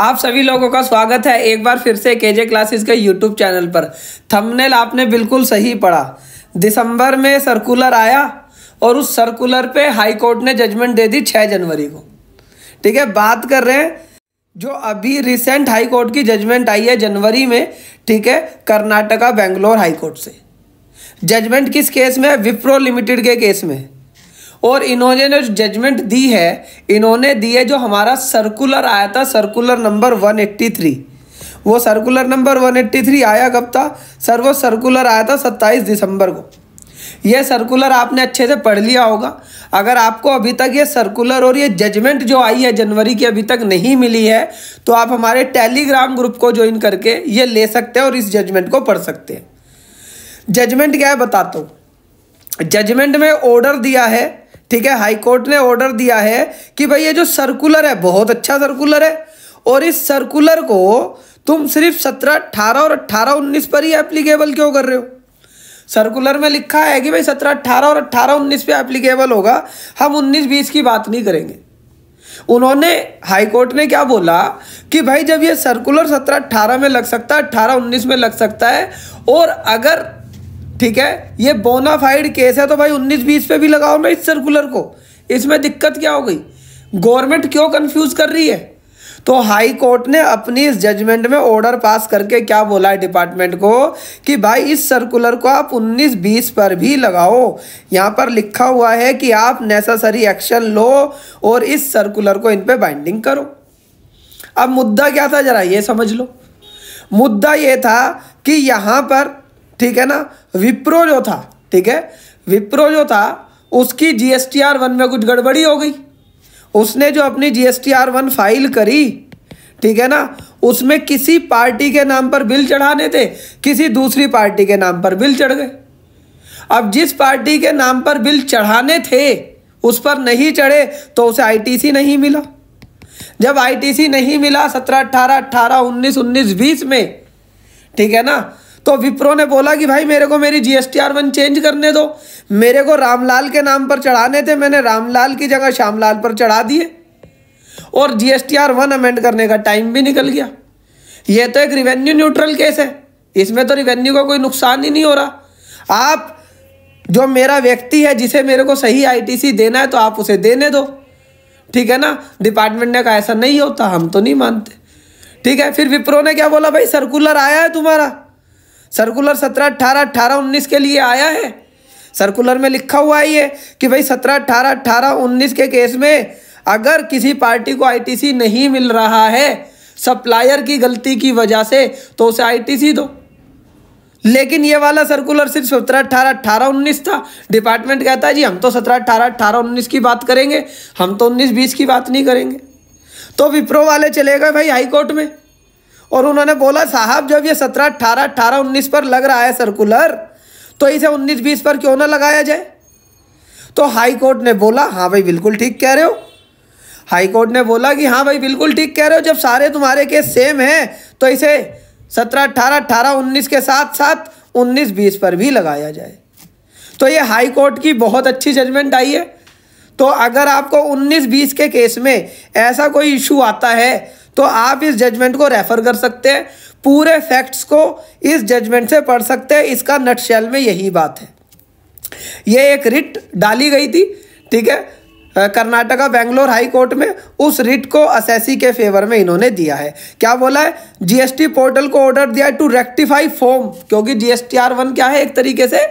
आप सभी लोगों का स्वागत है एक बार फिर से केजे क्लासेस के यूट्यूब चैनल पर थंबनेल आपने बिल्कुल सही पढ़ा दिसंबर में सर्कुलर आया और उस सर्कुलर पे हाई कोर्ट ने जजमेंट दे दी 6 जनवरी को ठीक है बात कर रहे हैं जो अभी रिसेंट हाई कोर्ट की जजमेंट आई है जनवरी में ठीक है कर्नाटका बेंगलोर हाई कोर्ट से जजमेंट किस केस में विप्रो लिमिटेड के केस में और इन्होंने जो जजमेंट दी है इन्होंने दी है जो हमारा सर्कुलर आया था सर्कुलर नंबर 183 वो सर्कुलर नंबर 183 आया कब था सर वो सर्कुलर आया था 27 दिसंबर को ये सर्कुलर आपने अच्छे से पढ़ लिया होगा अगर आपको अभी तक ये सर्कुलर और ये जजमेंट जो आई है जनवरी की अभी तक नहीं मिली है तो आप हमारे टेलीग्राम ग्रुप को ज्वाइन करके ये ले सकते हैं और इस जजमेंट को पढ़ सकते हैं जजमेंट क्या है बताता हूँ जजमेंट में ऑर्डर दिया है ठीक है हाई कोर्ट ने ऑर्डर दिया है कि भाई ये जो सर्कुलर है बहुत अच्छा सर्कुलर है और इस सर्कुलर को तुम सिर्फ सत्रह अट्ठारह और अट्ठारह उन्नीस पर ही एप्लीकेबल क्यों कर रहे हो सर्कुलर में लिखा है कि भाई सत्रह अट्ठारह और अट्ठारह उन्नीस पे एप्लीकेबल होगा हम उन्नीस बीस की बात नहीं करेंगे उन्होंने हाईकोर्ट ने क्या बोला कि भाई जब ये सर्कुलर सत्रह अट्ठारह में लग सकता है अट्ठारह उन्नीस में लग सकता है और अगर ठीक है ये बोनाफाइड केस है तो भाई उन्नीस बीस पे भी लगाओ ना इस सर्कुलर को इसमें दिक्कत क्या हो गई गवर्नमेंट क्यों कंफ्यूज कर रही है तो हाई कोर्ट ने अपनी इस जजमेंट में ऑर्डर पास करके क्या बोला है डिपार्टमेंट को कि भाई इस सर्कुलर को आप 19-20 पर भी लगाओ यहाँ पर लिखा हुआ है कि आप नेसेसरी एक्शन लो और इस सर्कुलर को इन पर बाइंडिंग करो अब मुद्दा क्या था जरा ये समझ लो मुद्दा ये था कि यहाँ पर ठीक है ना विप्रो जो था ठीक है विप्रो जो था उसकी G S T R one में कुछ गड़बड़ी हो गई उसने जो अपनी G S T R one file करी ठीक है ना उसमें किसी पार्टी के नाम पर बिल चढ़ाने थे किसी दूसरी पार्टी के नाम पर बिल चढ़ गए अब जिस पार्टी के नाम पर बिल चढ़ाने थे उस पर नहीं चढ़े तो उसे आईटीसी नहीं मिला जब आईटीसी नहीं मिला सत्रह अट्ठारह अट्ठारह उन्नीस उन्नीस बीस में ठीक है ना तो विप्रो ने बोला कि भाई मेरे को मेरी G S T R one change करने दो मेरे को रामलाल के नाम पर चढ़ाने थे मैंने रामलाल की जगह श्यामलाल पर चढ़ा दिए और G S T R one amend करने का टाइम भी निकल गया ये तो एक रिवेन्यू न्यूट्रल केस है इसमें तो रिवेन्यू का कोई नुकसान ही नहीं हो रहा आप जो मेरा व्यक्ति है जिसे मेरे को सही आईटीसी देना है तो आप उसे देने दो ठीक है ना डिपार्टमेंट ने कहा ऐसा नहीं होता हम तो नहीं मानते ठीक है फिर विप्रो ने क्या बोला भाई सर्कुलर आया है तुम्हारा सर्कुलर सत्रह अट्ठारह अट्ठारह उन्नीस के लिए आया है सर्कुलर में लिखा हुआ ही है कि भाई सत्रह अट्ठारह अट्ठारह उन्नीस के केस में अगर किसी पार्टी को आईटीसी नहीं मिल रहा है सप्लायर की गलती की वजह से तो उसे आईटीसी दो लेकिन ये वाला सर्कुलर सिर्फ सत्रह अट्ठारह अट्ठारह उन्नीस था डिपार्टमेंट कहता है जी हम तो सत्रह अट्ठारह अट्ठारह उन्नीस की बात करेंगे हम तो उन्नीस बीस की बात नहीं करेंगे तो विप्रो वाले चले गए भाई हाईकोर्ट में और उन्होंने बोला साहब जब ये सत्रह अट्ठारह अट्ठारह उन्नीस पर लग रहा है सर्कुलर तो इसे उन्नीस बीस पर क्यों ना लगाया जाए तो हाई कोर्ट ने बोला हाँ भाई बिल्कुल ठीक कह रहे हो हाई कोर्ट ने बोला कि हाँ भाई बिल्कुल ठीक कह रहे हो जब सारे तुम्हारे केस सेम हैं तो इसे सत्रह अट्ठारह अट्ठारह उन्नीस के साथ साथ उन्नीस बीस पर भी लगाया जाए तो ये हाई कोर्ट की बहुत अच्छी जजमेंट आई है तो अगर आपको उन्नीस बीस के केस में ऐसा कोई इशू आता है तो आप इस जजमेंट को रेफर कर सकते हैं पूरे फैक्ट्स को इस जजमेंट से पढ़ सकते हैं इसका नटशेल में यही बात है ये एक रिट डाली गई थी ठीक है कर्नाटका बेंगलोर हाई कोर्ट में उस रिट को असेसी के फेवर में इन्होंने दिया है क्या बोला है जीएसटी पोर्टल को ऑर्डर दिया है टू रेक्टिफाई फॉर्म क्योंकि जीएसटीआर वन क्या है एक तरीके से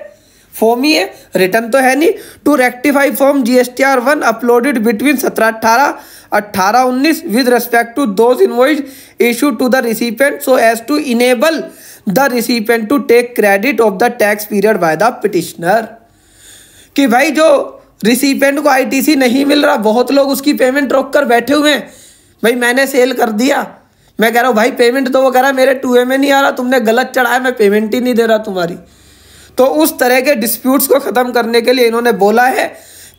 फॉर्म ही है रिटर्न तो है नहीं to rectify form R one uploaded between सत्रह अट्ठारह अट्ठारह उन्नीस with respect to those invoice issue to the recipient so as to enable the recipient to take credit of the tax period by the petitioner कि भाई जो recipient को ITC नहीं मिल रहा बहुत लोग उसकी पेमेंट रोक कर बैठे हुए हैं भाई मैंने सेल कर दिया मैं कह रहा हूँ भाई पेमेंट तो वो कह रहा मेरे टू ए में नहीं आ रहा तुमने गलत चढ़ाया मैं पेमेंट ही नहीं दे रहा तुम्हारी तो उस तरह के डिस्प्यूट्स को ख़त्म करने के लिए इन्होंने बोला है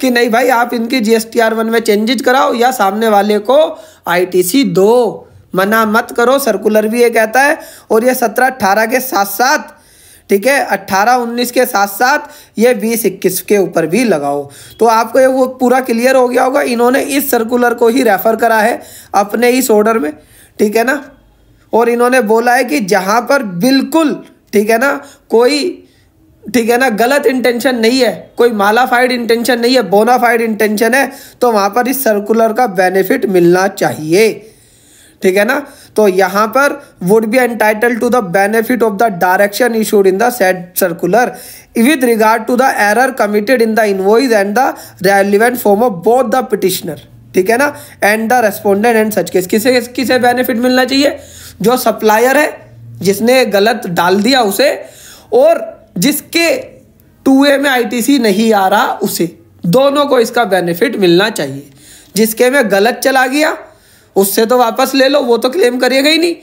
कि नहीं भाई आप इनकी G S T R one में चेंजेज कराओ या सामने वाले को आई टी सी दो मना मत करो सर्कुलर भी ये कहता है और ये सत्रह अट्ठारह के साथ साथ ठीक है अट्ठारह उन्नीस के साथ साथ ये बीस इक्कीस के ऊपर भी लगाओ तो आपको ये वो पूरा क्लियर हो गया होगा इन्होंने इस सर्कुलर को ही रेफ़र करा है अपने इस ऑर्डर में ठीक है ना और इन्होंने बोला है कि जहाँ पर बिल्कुल ठीक है ना कोई ठीक है ना गलत इंटेंशन नहीं है कोई मालाफाइड इंटेंशन नहीं है बोनाफाइड इंटेंशन है तो वहाँ पर इस सर्कुलर का बेनिफिट मिलना चाहिए ठीक है ना तो यहाँ पर would be entitle to the benefit of the direction issued in the set circular with regard to the error committed in the invoice and the relevant form of both the petitioner ठीक है ना and the respondent and such case किसे किसे benefit मिलना चाहिए जो supplier है जिसने गलत डाल दिया उसे और जिसके टू ए में आईटीसी नहीं आ रहा उसे दोनों को इसका बेनिफिट मिलना चाहिए जिसके में गलत चला गया उससे तो वापस ले लो वो तो क्लेम करिएगा ही नहीं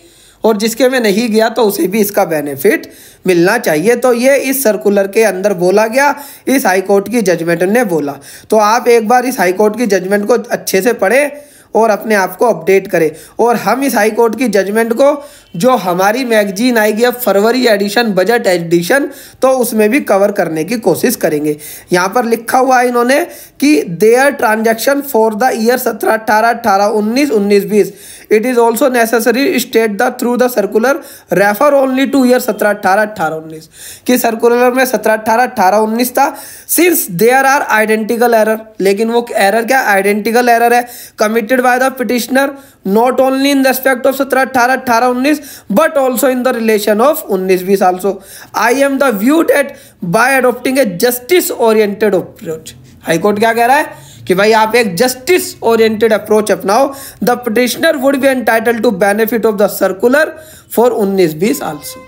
और जिसके में नहीं गया तो उसे भी इसका बेनिफिट मिलना चाहिए तो ये इस सर्कुलर के अंदर बोला गया इस हाई कोर्ट की जजमेंट ने बोला तो आप एक बार इस हाई कोर्ट की जजमेंट को अच्छे से पढ़े और अपने आप को अपडेट करें और हम इस हाई कोर्ट की जजमेंट को जो हमारी मैगजीन आएगी अब फरवरी एडिशन बजट एडिशन तो उसमें भी कवर करने की कोशिश करेंगे यहाँ पर लिखा हुआ है इन्होंने कि their transaction for the year सत्रह अट्ठारह अट्ठारह उन्नीस उन्नीस बीस it is also necessary state the through the circular refer only to year सत्रह अट्ठारह अट्ठारह उन्नीस कि सर्कुलर में सत्रह अट्ठारह अठारह उन्नीस था since there are identical error लेकिन वो एरर क्या आइडेंटिकल एरर है committed by the petitioner not only in respect of सत्रह अट्ठारह अट्ठारह उन्नीस but also in the relation of उन्नीस बीस also I am the view that by adopting a justice oriented approach. क्या कह रहा है कि भाई आप एक जस्टिस ओरिएंटेड अप्रोच अपनाओ the petitioner would be entitle to benefit of the circular for उन्नीस बीस आल्सो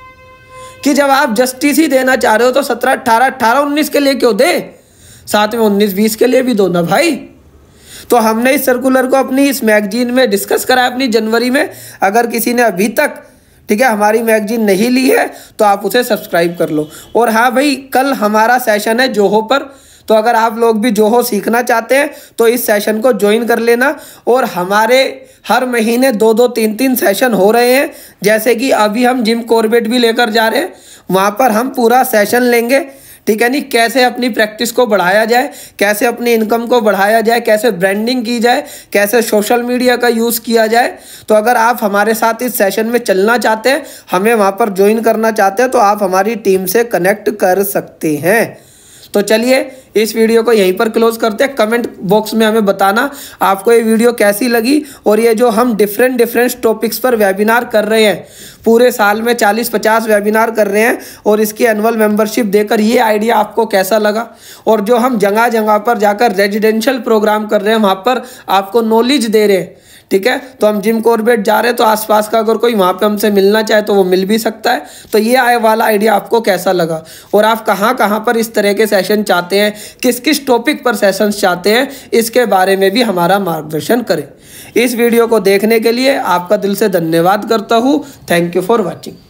कि जब आप जस्टिस ही देना चाह रहे हो तो सत्रह अट्ठारह अट्ठारह उन्नीस के लिए क्यों दे साथ में उन्नीस बीस के लिए भी दो ना भाई तो हमने इस सर्कुलर को अपनी इस मैगजीन में डिस्कस करा अपनी जनवरी में अगर किसी ने अभी तक ठीक है हमारी मैगजीन नहीं ली है तो आप उसे सब्सक्राइब कर लो और हाँ भाई कल हमारा सेशन है जोहो पर तो अगर आप लोग भी जोहो सीखना चाहते हैं तो इस सेशन को ज्वाइन कर लेना और हमारे हर महीने दो दो तीन तीन सेशन हो रहे हैं जैसे कि अभी हम जिम कॉर्बेट भी लेकर जा रहे हैं वहाँ पर हम पूरा सेशन लेंगे ठीक है नहीं कैसे अपनी प्रैक्टिस को बढ़ाया जाए कैसे अपनी इनकम को बढ़ाया जाए कैसे ब्रांडिंग की जाए कैसे सोशल मीडिया का यूज़ किया जाए तो अगर आप हमारे साथ इस सेशन में चलना चाहते हैं हमें वहाँ पर ज्वाइन करना चाहते हैं तो आप हमारी टीम से कनेक्ट कर सकते हैं तो चलिए इस वीडियो को यहीं पर क्लोज करते हैं कमेंट बॉक्स में हमें बताना आपको ये वीडियो कैसी लगी और ये जो हम डिफरेंट डिफरेंट टॉपिक्स पर वेबिनार कर रहे हैं पूरे साल में 40-50 वेबिनार कर रहे हैं और इसकी एनुअल मेंबरशिप देकर ये आइडिया आपको कैसा लगा और जो हम जगह जगह पर जाकर रेजिडेंशल प्रोग्राम कर रहे हैं वहाँ पर आपको नॉलेज दे रहे हैं ठीक है तो हम जिम कॉर्बेट जा रहे हैं तो आसपास का अगर कोई वहाँ पे हमसे मिलना चाहे तो वो मिल भी सकता है तो ये आए वाला आइडिया आपको कैसा लगा और आप कहाँ कहाँ पर इस तरह के सेशन चाहते हैं किस किस टॉपिक पर सेशन चाहते हैं इसके बारे में भी हमारा मार्गदर्शन करें इस वीडियो को देखने के लिए आपका दिल से धन्यवाद करता हूँ थैंक यू फॉर वॉचिंग